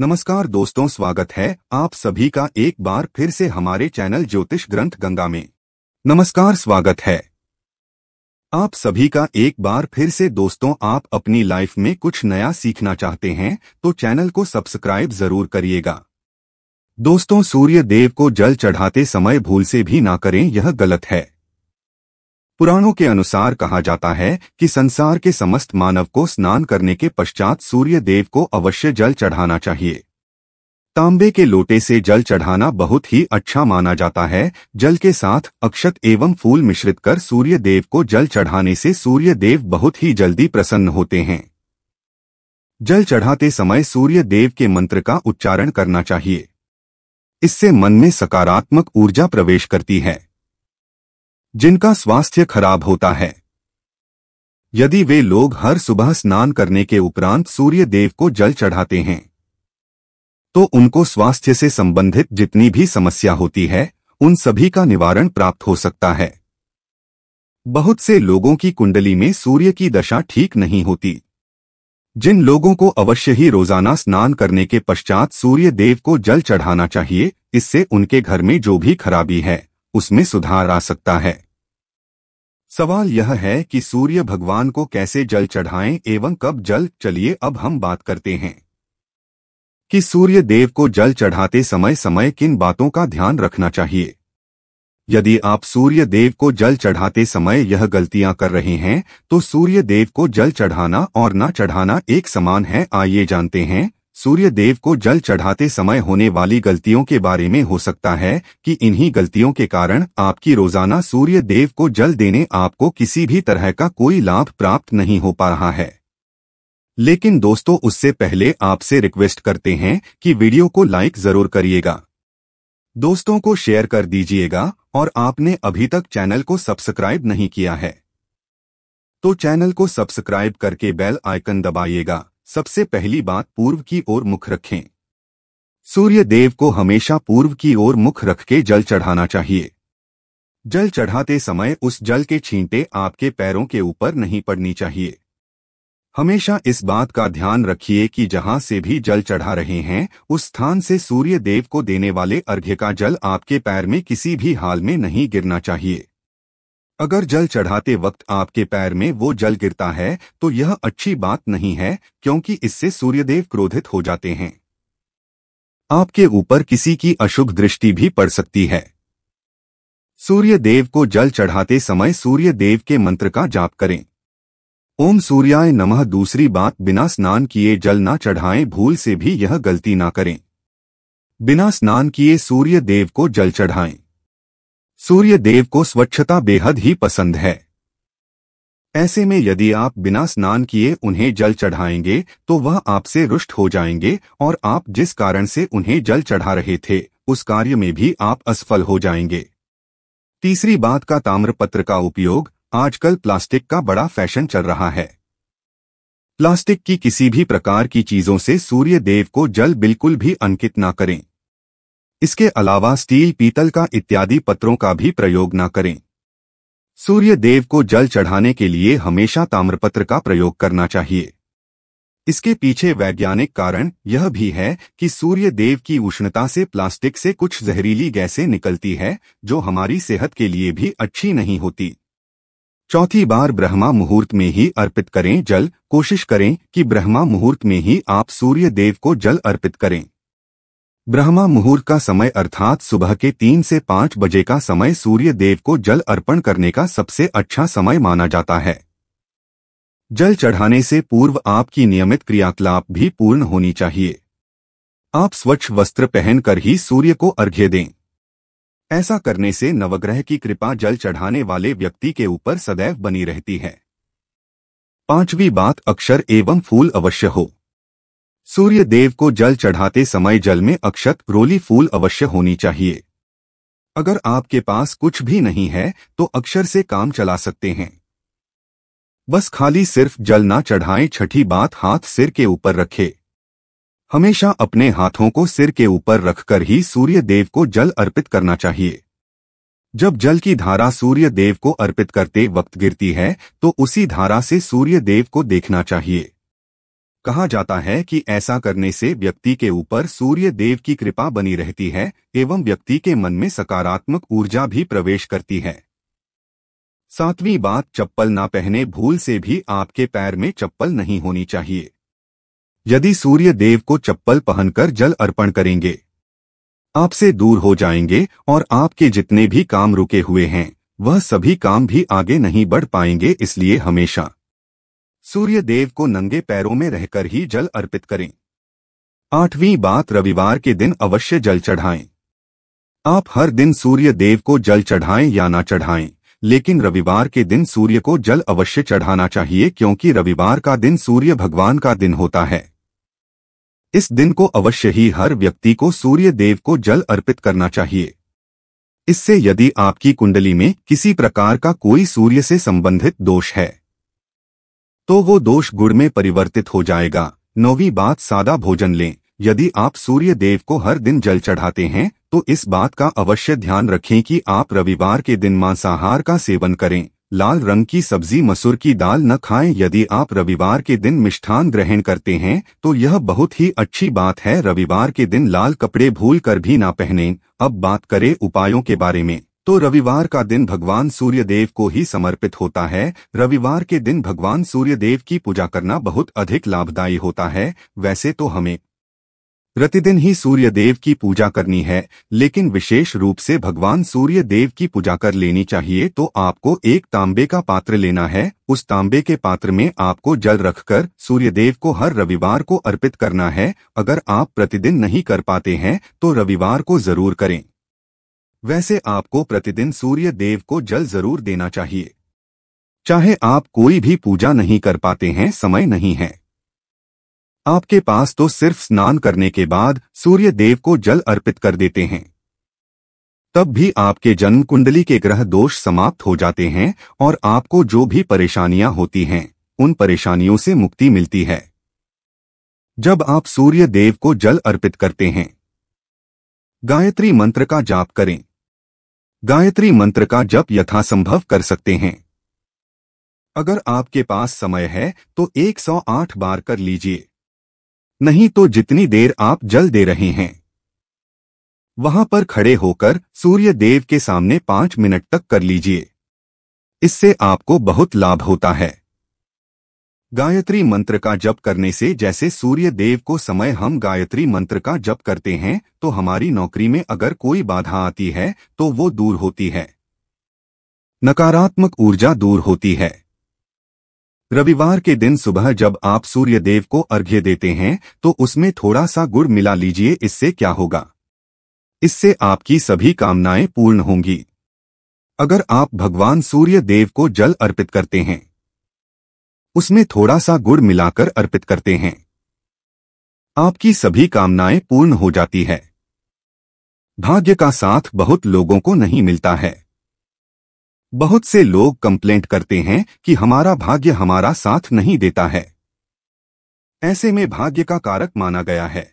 नमस्कार दोस्तों स्वागत है आप सभी का एक बार फिर से हमारे चैनल ज्योतिष ग्रंथ गंगा में नमस्कार स्वागत है आप सभी का एक बार फिर से दोस्तों आप अपनी लाइफ में कुछ नया सीखना चाहते हैं तो चैनल को सब्सक्राइब जरूर करिएगा दोस्तों सूर्य देव को जल चढ़ाते समय भूल से भी ना करें यह गलत है पुराणों के अनुसार कहा जाता है कि संसार के समस्त मानव को स्नान करने के पश्चात सूर्य देव को अवश्य जल चढ़ाना चाहिए तांबे के लोटे से जल चढ़ाना बहुत ही अच्छा माना जाता है जल के साथ अक्षत एवं फूल मिश्रित कर सूर्य देव को जल चढ़ाने से सूर्य देव बहुत ही जल्दी प्रसन्न होते हैं जल चढ़ाते समय सूर्य देव के मंत्र का उच्चारण करना चाहिए इससे मन में सकारात्मक ऊर्जा प्रवेश करती है जिनका स्वास्थ्य खराब होता है यदि वे लोग हर सुबह स्नान करने के उपरांत सूर्य देव को जल चढ़ाते हैं तो उनको स्वास्थ्य से संबंधित जितनी भी समस्या होती है उन सभी का निवारण प्राप्त हो सकता है बहुत से लोगों की कुंडली में सूर्य की दशा ठीक नहीं होती जिन लोगों को अवश्य ही रोजाना स्नान करने के पश्चात सूर्य देव को जल चढ़ाना चाहिए इससे उनके घर में जो भी खराबी है उसमें सुधार आ सकता है सवाल यह है कि सूर्य भगवान को कैसे जल चढ़ाएं एवं कब जल चलिए अब हम बात करते हैं कि सूर्य देव को जल चढ़ाते समय समय किन बातों का ध्यान रखना चाहिए यदि आप सूर्य देव को जल चढ़ाते समय यह गलतियां कर रहे हैं तो सूर्य देव को जल चढ़ाना और न चढ़ाना एक समान है आइए जानते हैं सूर्य देव को जल चढ़ाते समय होने वाली गलतियों के बारे में हो सकता है कि इन्हीं गलतियों के कारण आपकी रोजाना सूर्य देव को जल देने आपको किसी भी तरह का कोई लाभ प्राप्त नहीं हो पा रहा है लेकिन दोस्तों उससे पहले आपसे रिक्वेस्ट करते हैं कि वीडियो को लाइक जरूर करिएगा दोस्तों को शेयर कर दीजिएगा और आपने अभी तक चैनल को सब्सक्राइब नहीं किया है तो चैनल को सब्सक्राइब करके बेल आइकन दबाइएगा सबसे पहली बात पूर्व की ओर मुख रखें सूर्य देव को हमेशा पूर्व की ओर मुख रख के जल चढ़ाना चाहिए जल चढ़ाते समय उस जल के छींटे आपके पैरों के ऊपर नहीं पड़नी चाहिए हमेशा इस बात का ध्यान रखिए कि जहां से भी जल चढ़ा रहे हैं उस स्थान से सूर्य देव को देने वाले अर्घ्य का जल आपके पैर में किसी भी हाल में नहीं गिरना चाहिए अगर जल चढ़ाते वक्त आपके पैर में वो जल गिरता है तो यह अच्छी बात नहीं है क्योंकि इससे सूर्यदेव क्रोधित हो जाते हैं आपके ऊपर किसी की अशुभ दृष्टि भी पड़ सकती है सूर्य देव को जल चढ़ाते समय सूर्य देव के मंत्र का जाप करें ओम सूर्याय नमः दूसरी बात बिना स्नान किए जल ना चढ़ाएं भूल से भी यह गलती ना करें बिना स्नान किए सूर्य देव को जल चढ़ाएं सूर्य देव को स्वच्छता बेहद ही पसंद है ऐसे में यदि आप बिना स्नान किए उन्हें जल चढ़ाएंगे तो वह आपसे रुष्ट हो जाएंगे और आप जिस कारण से उन्हें जल चढ़ा रहे थे उस कार्य में भी आप असफल हो जाएंगे तीसरी बात का ताम्रपत्र का उपयोग आजकल प्लास्टिक का बड़ा फैशन चल रहा है प्लास्टिक की किसी भी प्रकार की चीजों से सूर्य देव को जल बिल्कुल भी अंकित ना करें इसके अलावा स्टील पीतल का इत्यादि पत्रों का भी प्रयोग न करें सूर्य देव को जल चढ़ाने के लिए हमेशा ताम्रपत्र का प्रयोग करना चाहिए इसके पीछे वैज्ञानिक कारण यह भी है कि सूर्य देव की उष्णता से प्लास्टिक से कुछ जहरीली गैसें निकलती है जो हमारी सेहत के लिए भी अच्छी नहीं होती चौथी बार ब्रह्मा मुहूर्त में ही अर्पित करें जल कोशिश करें कि ब्रह्मा मुहूर्त में ही आप सूर्य देव को जल अर्पित करें ब्रह्मा मुहूर्त का समय अर्थात सुबह के तीन से पाँच बजे का समय सूर्य देव को जल अर्पण करने का सबसे अच्छा समय माना जाता है जल चढ़ाने से पूर्व आपकी नियमित क्रियाकलाप भी पूर्ण होनी चाहिए आप स्वच्छ वस्त्र पहनकर ही सूर्य को अर्घ्य दें ऐसा करने से नवग्रह की कृपा जल चढ़ाने वाले व्यक्ति के ऊपर सदैव बनी रहती है पांचवी बात अक्षर एवं फूल अवश्य हो सूर्य देव को जल चढ़ाते समय जल में अक्षत रोली फूल अवश्य होनी चाहिए अगर आपके पास कुछ भी नहीं है तो अक्षर से काम चला सकते हैं बस खाली सिर्फ जल ना चढ़ाएं छठी बात हाथ सिर के ऊपर रखे हमेशा अपने हाथों को सिर के ऊपर रखकर ही सूर्य देव को जल अर्पित करना चाहिए जब जल की धारा सूर्य देव को अर्पित करते वक्त गिरती है तो उसी धारा से सूर्य देव को देखना चाहिए कहा जाता है कि ऐसा करने से व्यक्ति के ऊपर सूर्य देव की कृपा बनी रहती है एवं व्यक्ति के मन में सकारात्मक ऊर्जा भी प्रवेश करती है सातवीं बात चप्पल ना पहने भूल से भी आपके पैर में चप्पल नहीं होनी चाहिए यदि सूर्य देव को चप्पल पहनकर जल अर्पण करेंगे आपसे दूर हो जाएंगे और आपके जितने भी काम रुके हुए हैं वह सभी काम भी आगे नहीं बढ़ पाएंगे इसलिए हमेशा सूर्य देव को नंगे पैरों में रहकर ही जल अर्पित करें आठवीं बात रविवार के दिन अवश्य जल चढ़ाएं आप हर दिन सूर्य देव को जल चढ़ाएं या ना चढ़ाएं लेकिन रविवार के दिन सूर्य को जल अवश्य चढ़ाना चाहिए क्योंकि रविवार का दिन सूर्य भगवान का दिन होता है इस दिन को अवश्य ही हर व्यक्ति को सूर्य देव को जल अर्पित करना चाहिए इससे यदि आपकी कुंडली में किसी प्रकार का कोई सूर्य से संबंधित दोष है तो वो दोष गुण में परिवर्तित हो जाएगा नौवीं बात सादा भोजन लें यदि आप सूर्य देव को हर दिन जल चढ़ाते हैं तो इस बात का अवश्य ध्यान रखें कि आप रविवार के दिन मांसाहार का सेवन करें लाल रंग की सब्जी मसूर की दाल न खाएं यदि आप रविवार के दिन मिष्ठान ग्रहण करते हैं तो यह बहुत ही अच्छी बात है रविवार के दिन लाल कपड़े भूल कर भी ना पहने अब बात करें उपायों के बारे में तो रविवार का दिन भगवान सूर्यदेव को ही समर्पित होता है रविवार के दिन भगवान सूर्यदेव की पूजा करना बहुत अधिक लाभदायी होता है वैसे तो हमें प्रतिदिन ही सूर्यदेव की पूजा करनी है लेकिन विशेष रूप से भगवान सूर्यदेव की पूजा कर लेनी चाहिए तो आपको एक तांबे का पात्र लेना है उस तांबे के पात्र में आपको जल रखकर सूर्यदेव को हर रविवार को अर्पित करना है अगर आप प्रतिदिन नहीं कर पाते हैं तो रविवार को जरूर करें वैसे आपको प्रतिदिन सूर्य देव को जल जरूर देना चाहिए चाहे आप कोई भी पूजा नहीं कर पाते हैं समय नहीं है आपके पास तो सिर्फ स्नान करने के बाद सूर्य देव को जल अर्पित कर देते हैं तब भी आपके जन्म कुंडली के ग्रह दोष समाप्त हो जाते हैं और आपको जो भी परेशानियां होती हैं उन परेशानियों से मुक्ति मिलती है जब आप सूर्य देव को जल अर्पित करते हैं गायत्री मंत्र का जाप करें गायत्री मंत्र का जप यथासंभव कर सकते हैं अगर आपके पास समय है तो 108 बार कर लीजिए नहीं तो जितनी देर आप जल दे रहे हैं वहां पर खड़े होकर सूर्य देव के सामने पांच मिनट तक कर लीजिए इससे आपको बहुत लाभ होता है गायत्री मंत्र का जप करने से जैसे सूर्य देव को समय हम गायत्री मंत्र का जप करते हैं तो हमारी नौकरी में अगर कोई बाधा आती है तो वो दूर होती है नकारात्मक ऊर्जा दूर होती है रविवार के दिन सुबह जब आप सूर्य देव को अर्घ्य देते हैं तो उसमें थोड़ा सा गुड़ मिला लीजिए इससे क्या होगा इससे आपकी सभी कामनाएं पूर्ण होंगी अगर आप भगवान सूर्य देव को जल अर्पित करते हैं उसमें थोड़ा सा गुड़ मिलाकर अर्पित करते हैं आपकी सभी कामनाएं पूर्ण हो जाती है भाग्य का साथ बहुत लोगों को नहीं मिलता है बहुत से लोग कंप्लेंट करते हैं कि हमारा भाग्य हमारा साथ नहीं देता है ऐसे में भाग्य का कारक माना गया है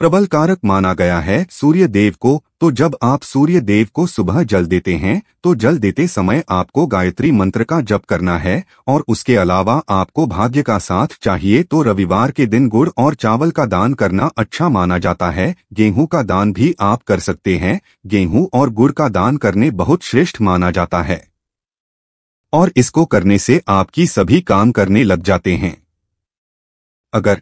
प्रबल कारक माना गया है सूर्य देव को तो जब आप सूर्य देव को सुबह जल देते हैं तो जल देते समय आपको गायत्री मंत्र का जप करना है और उसके अलावा आपको भाग्य का साथ चाहिए तो रविवार के दिन गुड़ और चावल का दान करना अच्छा माना जाता है गेहूं का दान भी आप कर सकते हैं गेहूं और गुड़ का दान करने बहुत श्रेष्ठ माना जाता है और इसको करने से आपकी सभी काम करने लग जाते हैं अगर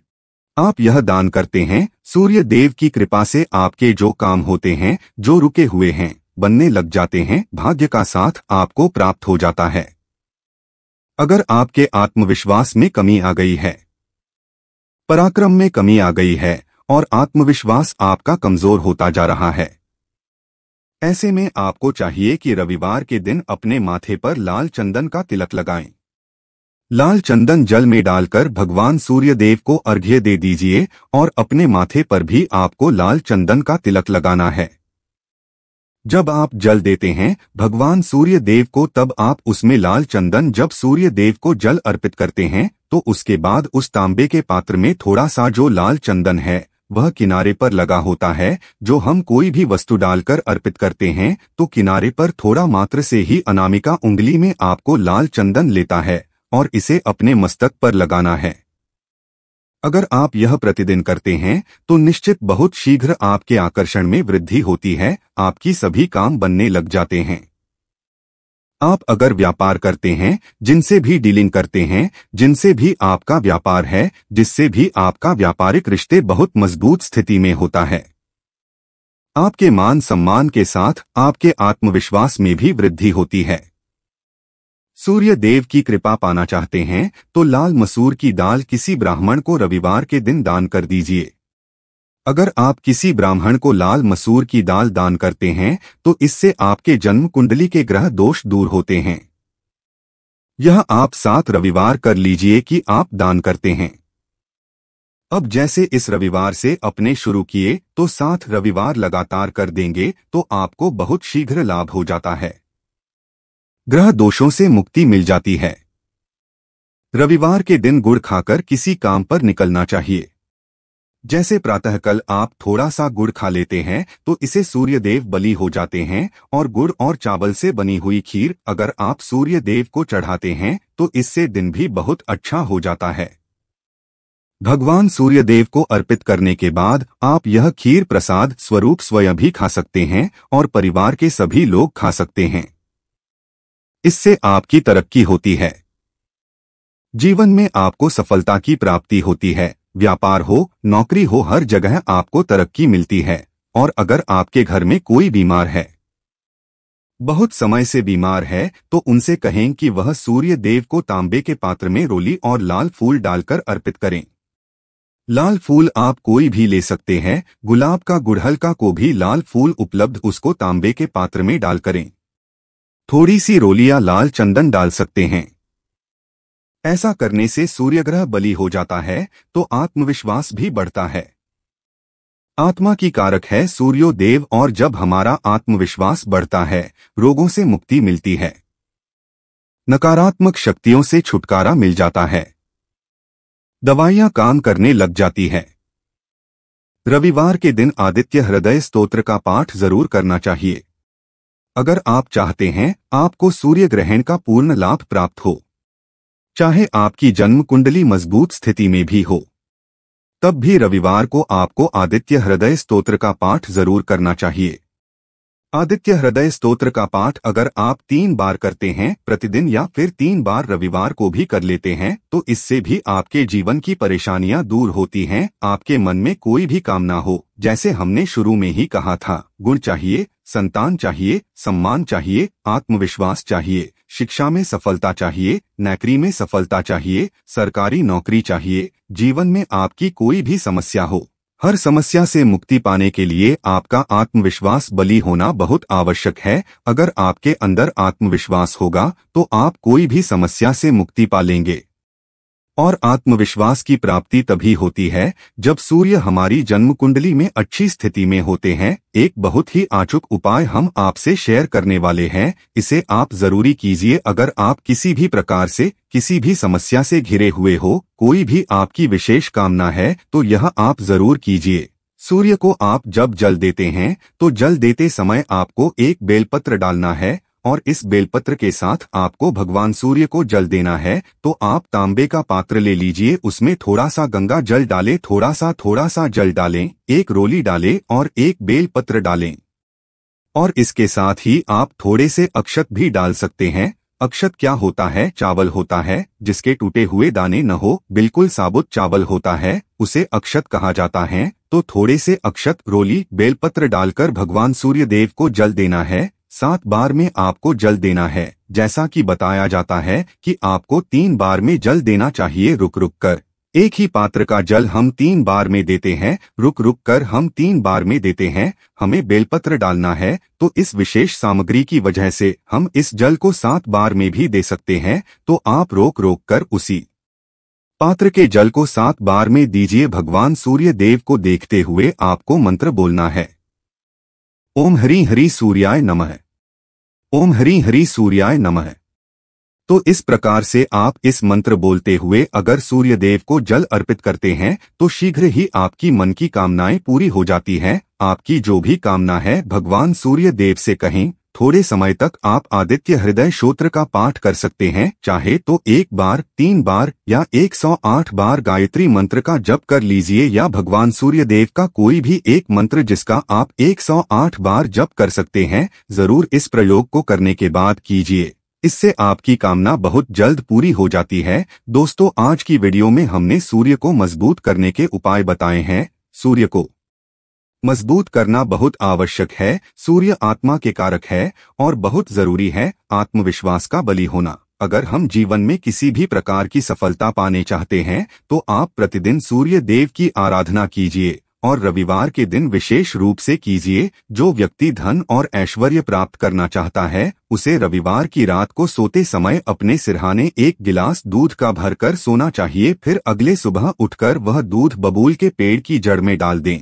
आप यह दान करते हैं सूर्य देव की कृपा से आपके जो काम होते हैं जो रुके हुए हैं बनने लग जाते हैं भाग्य का साथ आपको प्राप्त हो जाता है अगर आपके आत्मविश्वास में कमी आ गई है पराक्रम में कमी आ गई है और आत्मविश्वास आपका कमजोर होता जा रहा है ऐसे में आपको चाहिए कि रविवार के दिन अपने माथे पर लाल चंदन का तिलक लगाएं। लाल चंदन जल में डालकर भगवान सूर्य देव को अर्घ्य दे दीजिए और अपने माथे पर भी आपको लाल चंदन का तिलक लगाना है जब आप जल देते हैं भगवान सूर्य देव को तब आप उसमें लाल चंदन जब सूर्य देव को जल अर्पित करते हैं तो उसके बाद उस तांबे के पात्र में थोड़ा सा जो लाल चंदन है वह किनारे पर लगा होता है जो हम कोई भी वस्तु डालकर अर्पित करते हैं तो किनारे पर थोड़ा मात्र से ही अनामिका उंगली में आपको लाल चंदन लेता है और इसे अपने मस्तक पर लगाना है अगर आप यह प्रतिदिन करते हैं तो निश्चित बहुत शीघ्र आपके आकर्षण में वृद्धि होती है आपकी सभी काम बनने लग जाते हैं आप अगर व्यापार करते हैं जिनसे भी डीलिंग करते हैं जिनसे भी आपका व्यापार है जिससे भी आपका व्यापारिक रिश्ते बहुत मजबूत स्थिति में होता है आपके मान सम्मान के साथ आपके आत्मविश्वास में भी वृद्धि होती है सूर्य देव की कृपा पाना चाहते हैं तो लाल मसूर की दाल किसी ब्राह्मण को रविवार के दिन दान कर दीजिए अगर आप किसी ब्राह्मण को लाल मसूर की दाल दान करते हैं तो इससे आपके जन्म कुंडली के ग्रह दोष दूर होते हैं यह आप सात रविवार कर लीजिए कि आप दान करते हैं अब जैसे इस रविवार से अपने शुरू किए तो सात रविवार लगातार कर देंगे तो आपको बहुत शीघ्र लाभ हो जाता है ग्रह दोषों से मुक्ति मिल जाती है रविवार के दिन गुड़ खाकर किसी काम पर निकलना चाहिए जैसे प्रातःकल आप थोड़ा सा गुड़ खा लेते हैं तो इसे सूर्यदेव बली हो जाते हैं और गुड़ और चावल से बनी हुई खीर अगर आप सूर्यदेव को चढ़ाते हैं तो इससे दिन भी बहुत अच्छा हो जाता है भगवान सूर्यदेव को अर्पित करने के बाद आप यह खीर प्रसाद स्वरूप स्वयं भी खा सकते हैं और परिवार के सभी लोग खा सकते हैं इससे आपकी तरक्की होती है जीवन में आपको सफलता की प्राप्ति होती है व्यापार हो नौकरी हो हर जगह आपको तरक्की मिलती है और अगर आपके घर में कोई बीमार है बहुत समय से बीमार है तो उनसे कहें कि वह सूर्य देव को तांबे के पात्र में रोली और लाल फूल डालकर अर्पित करें लाल फूल आप कोई भी ले सकते हैं गुलाब का गुड़हल का को भी लाल फूल उपलब्ध उसको तांबे के पात्र में डाल करें थोड़ी सी रोलिया लाल चंदन डाल सकते हैं ऐसा करने से सूर्यग्रह बली हो जाता है तो आत्मविश्वास भी बढ़ता है आत्मा की कारक है सूर्योदेव और जब हमारा आत्मविश्वास बढ़ता है रोगों से मुक्ति मिलती है नकारात्मक शक्तियों से छुटकारा मिल जाता है दवाइयां काम करने लग जाती है रविवार के दिन आदित्य हृदय स्तोत्र का पाठ जरूर करना चाहिए अगर आप चाहते हैं आपको सूर्य ग्रहण का पूर्ण लाभ प्राप्त हो चाहे आपकी जन्म कुंडली मजबूत स्थिति में भी हो तब भी रविवार को आपको आदित्य हृदय स्तोत्र का पाठ जरूर करना चाहिए आदित्य हृदय स्तोत्र का पाठ अगर आप तीन बार करते हैं प्रतिदिन या फिर तीन बार रविवार को भी कर लेते हैं तो इससे भी आपके जीवन की परेशानियां दूर होती हैं आपके मन में कोई भी कामना हो जैसे हमने शुरू में ही कहा था गुण चाहिए संतान चाहिए सम्मान चाहिए आत्मविश्वास चाहिए शिक्षा में सफलता चाहिए नौकरी में सफलता चाहिए सरकारी नौकरी चाहिए जीवन में आपकी कोई भी समस्या हो हर समस्या से मुक्ति पाने के लिए आपका आत्मविश्वास बली होना बहुत आवश्यक है अगर आपके अंदर आत्मविश्वास होगा तो आप कोई भी समस्या से मुक्ति पा लेंगे और आत्मविश्वास की प्राप्ति तभी होती है जब सूर्य हमारी जन्म कुंडली में अच्छी स्थिति में होते हैं एक बहुत ही आचुक उपाय हम आपसे शेयर करने वाले हैं इसे आप जरूरी कीजिए अगर आप किसी भी प्रकार से किसी भी समस्या से घिरे हुए हो कोई भी आपकी विशेष कामना है तो यह आप जरूर कीजिए सूर्य को आप जब जल देते हैं तो जल देते समय आपको एक बेलपत्र डालना है और इस बेलपत्र के साथ आपको भगवान सूर्य को जल देना है तो आप तांबे का पात्र ले लीजिए उसमें थोड़ा सा गंगा जल डाले थोड़ा सा थोड़ा सा जल डालें एक रोली डालें और एक बेलपत्र डालें और इसके साथ ही आप थोड़े से अक्षत भी डाल सकते हैं अक्षत क्या होता है चावल होता है जिसके टूटे हुए दाने न हो बिल्कुल साबुत चावल होता है उसे अक्षत कहा जाता है तो थोड़े से अक्षत रोली बेलपत्र डालकर भगवान सूर्य देव को जल देना है सात बार में आपको जल देना है जैसा कि बताया जाता है कि आपको तीन बार में जल देना चाहिए रुक रुक कर एक ही पात्र का जल हम तीन बार में देते हैं रुक रुक कर हम तीन बार में देते हैं हमें बेलपत्र डालना है तो इस विशेष सामग्री की वजह से हम इस जल को सात बार में भी दे सकते हैं तो आप रोक रोक कर उसी पात्र के जल को सात बार में दीजिए भगवान सूर्य देव को देखते हुए आपको मंत्र बोलना है ओम हरी हरी सूर्याय नमः ओम हरी हरी सूर्याय नमः तो इस प्रकार से आप इस मंत्र बोलते हुए अगर सूर्य देव को जल अर्पित करते हैं तो शीघ्र ही आपकी मन की कामनाएं पूरी हो जाती हैं आपकी जो भी कामना है भगवान सूर्य देव से कहें थोड़े समय तक आप आदित्य हृदय शोत्र का पाठ कर सकते हैं चाहे तो एक बार तीन बार या 108 बार गायत्री मंत्र का जप कर लीजिए या भगवान सूर्य देव का कोई भी एक मंत्र जिसका आप 108 बार जप कर सकते हैं जरूर इस प्रयोग को करने के बाद कीजिए इससे आपकी कामना बहुत जल्द पूरी हो जाती है दोस्तों आज की वीडियो में हमने सूर्य को मजबूत करने के उपाय बताए हैं सूर्य को मजबूत करना बहुत आवश्यक है सूर्य आत्मा के कारक है और बहुत जरूरी है आत्मविश्वास का बलि होना अगर हम जीवन में किसी भी प्रकार की सफलता पाने चाहते हैं तो आप प्रतिदिन सूर्य देव की आराधना कीजिए और रविवार के दिन विशेष रूप से कीजिए जो व्यक्ति धन और ऐश्वर्य प्राप्त करना चाहता है उसे रविवार की रात को सोते समय अपने सिरहाने एक गिलास दूध का भरकर सोना चाहिए फिर अगले सुबह उठकर वह दूध बबूल के पेड़ की जड़ में डाल दें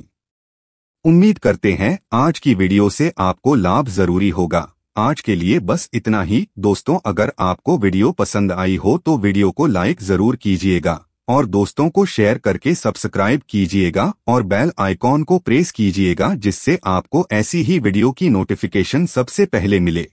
उम्मीद करते हैं आज की वीडियो से आपको लाभ जरूरी होगा आज के लिए बस इतना ही दोस्तों अगर आपको वीडियो पसंद आई हो तो वीडियो को लाइक जरूर कीजिएगा और दोस्तों को शेयर करके सब्सक्राइब कीजिएगा और बेल आइकॉन को प्रेस कीजिएगा जिससे आपको ऐसी ही वीडियो की नोटिफिकेशन सबसे पहले मिले